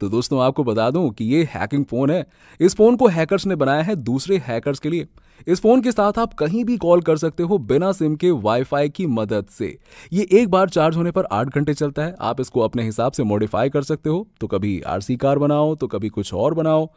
तो दोस्तों आपको बता दूं कि ये हैकिंग फोन है इस फोन को हैकर्स ने बनाया है दूसरे हैकर्स के लिए इस फोन के साथ आप कहीं भी कॉल कर सकते हो बिना सिम के वाईफाई की मदद से ये एक बार चार्ज होने पर आठ घंटे चलता है आप इसको अपने हिसाब से मॉडिफाई कर सकते हो तो कभी आरसी कार बनाओ तो कभी कुछ और बनाओ